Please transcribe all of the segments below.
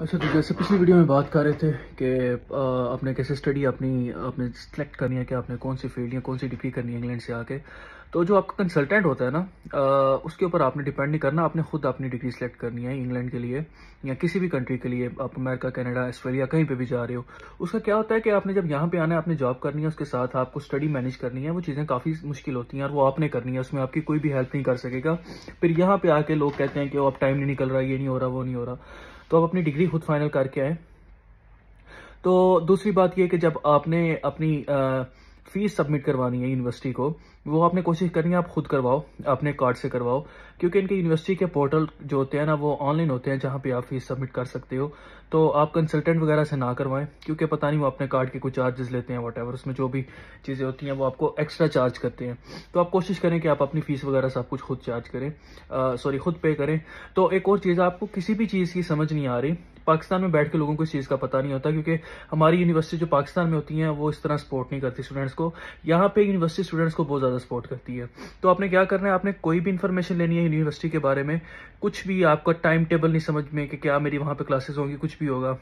अच्छा तो जैसे पिछली वीडियो में बात कर रहे थे कि आपने कैसे स्टडी अपनी आपने सेलेक्ट करनी है कि आपने कौन सी फील्ड या कौन सी डिग्री करनी है इंग्लैंड से आके तो जो आपका कंसल्टेंट होता है ना आ, उसके ऊपर आपने डिपेंड नहीं करना आपने खुद अपनी डिग्री सेलेक्ट करनी है इंग्लैंड के लिए या किसी भी कंट्री के लिए आप अमेरिका कनाडा ऑस्ट्रेलिया कहीं पर भी जा रहे हो उसका क्या होता है कि आपने जब यहाँ पे आना है आपने जॉब करनी है उसके साथ आपको स्टडी मैनेज करनी है वो चीज़ें काफ़ी मुश्किल होती हैं और वो आपने करनी है उसमें आपकी कोई भी हेल्प नहीं कर सकेगा फिर यहाँ पर आके लोग कहते हैं कि वो अब टाइम नहीं निकल रहा ये नहीं हो रहा वो नहीं हो रहा तो आप अपनी डिग्री खुद फाइनल करके आए तो दूसरी बात यह कि जब आपने अपनी आ, फीस सबमिट करवानी है यूनिवर्सिटी को वो आपने कोशिश करनी है आप खुद करवाओ अपने कार्ड से करवाओ क्योंकि इनके यूनिवर्सिटी के पोर्टल जो होते हैं ना वो ऑनलाइन होते हैं जहाँ पे आप फीस सबमिट कर सकते हो तो आप कंसल्टेंट वगैरह से ना करवाएं क्योंकि पता नहीं वो अपने कार्ड के कुछ चार्जेस लेते हैं वट उसमें जो भी चीज़ें होती हैं वो आपको एक्स्ट्रा चार्ज करते हैं तो आप कोशिश करें कि आप अपनी फीस वगैरह सब कुछ खुद चार्ज करें सॉरी खुद पे करें तो एक और चीज़ आपको किसी भी चीज़ की समझ नहीं आ रही पाकिस्तान में बैठ के लोगों को इस चीज़ का पता नहीं होता क्योंकि हमारी यूनिवर्सिटी जो पाकिस्तान में होती हैं वो इस तरह सपोर्ट नहीं करती स्टूडेंट्स को यहाँ पे यूनिवर्सिटी स्टूडेंट्स को बहुत ज़्यादा सपोर्ट करती है तो आपने क्या करना है आपने कोई भी इन्फॉर्मेशन लेनी है यूनिवर्सिटी के बारे में कुछ भी आपका टाइम टेबल नहीं समझ में कि क्या मेरी वहाँ पर क्लासेस होंगी कुछ भी होगा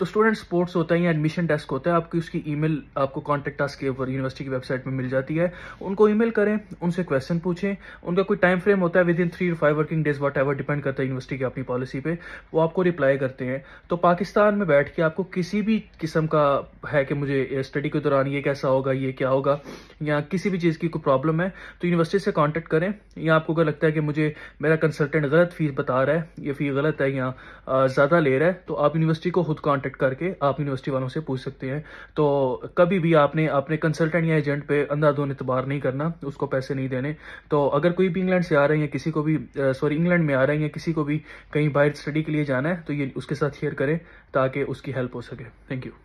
तो स्टूडेंट स्पोर्ट्स होता है या एडमिशन डेस्क होता है आपकी उसकी ईमेल आपको कॉन्टेक्ट आस्क के ऊपर यूनिवर्सिटी की वेबसाइट में मिल जाती है उनको ईमेल करें उनसे क्वेश्चन पूछें उनका कोई टाइम फ्रेम होता है within three to five working days whatever depend करता है यूनिवर्सिटी की अपनी पॉलिसी पे वो आपको रिप्लाई करते हैं तो पाकिस्तान में बैठ के आपको किसी भी किस्म का है कि मुझे स्टडी के दौरान ये कैसा होगा ये क्या होगा या किसी भी चीज़ की कोई प्रॉब्लम है तो यूनिवर्सिटी से कॉन्टैक्ट करें या आपको अगर लगता है कि मुझे मेरा कंसल्टेंट गलत फ़ीस बता रहा है या फीस गलत है या ज़्यादा ले रहा है तो आप यूनिवर्सिटी को खुद कॉन्टैक्ट करके आप यूनिवर्सिटी वालों से पूछ सकते हैं तो कभी भी आपने अपने कंसल्टेंट या एजेंट पर अंधाधुन इतबार नहीं करना उसको पैसे नहीं देने तो अगर कोई भी इंग्लैंड से आ रहे हैं या किसी को भी सॉरी इंग्लैंड में आ रहे हैं या किसी को भी कहीं बाहर स्टडी के लिए जाना है तो ये उसके साथ शेयर करें ताकि उसकी हेल्प हो सके थैंक यू